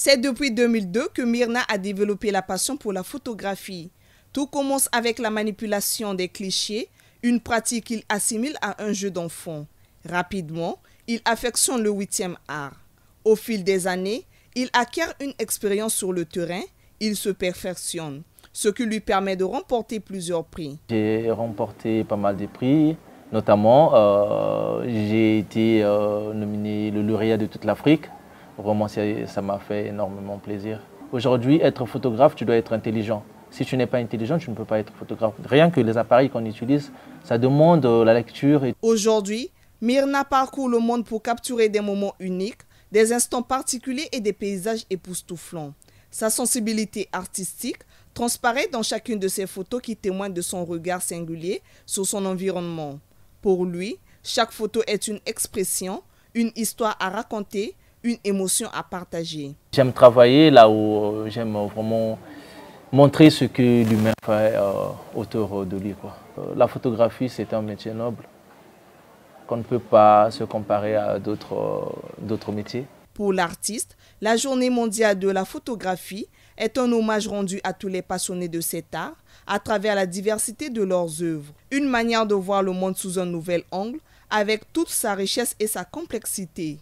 C'est depuis 2002 que Myrna a développé la passion pour la photographie. Tout commence avec la manipulation des clichés, une pratique qu'il assimile à un jeu d'enfant. Rapidement, il affectionne le huitième art. Au fil des années, il acquiert une expérience sur le terrain, il se perfectionne, ce qui lui permet de remporter plusieurs prix. J'ai remporté pas mal de prix, notamment euh, j'ai été euh, nominé le lauréat de toute l'Afrique Vraiment, ça m'a fait énormément plaisir. Aujourd'hui, être photographe, tu dois être intelligent. Si tu n'es pas intelligent, tu ne peux pas être photographe. Rien que les appareils qu'on utilise, ça demande euh, la lecture. Aujourd'hui, Myrna parcourt le monde pour capturer des moments uniques, des instants particuliers et des paysages époustouflants. Sa sensibilité artistique transparaît dans chacune de ses photos qui témoignent de son regard singulier sur son environnement. Pour lui, chaque photo est une expression, une histoire à raconter, une émotion à partager. J'aime travailler là où euh, j'aime vraiment montrer ce que l'humain fait euh, autour de lui. Euh, la photographie, c'est un métier noble qu'on ne peut pas se comparer à d'autres métiers. Pour l'artiste, la Journée mondiale de la photographie est un hommage rendu à tous les passionnés de cet art à travers la diversité de leurs œuvres. Une manière de voir le monde sous un nouvel angle avec toute sa richesse et sa complexité.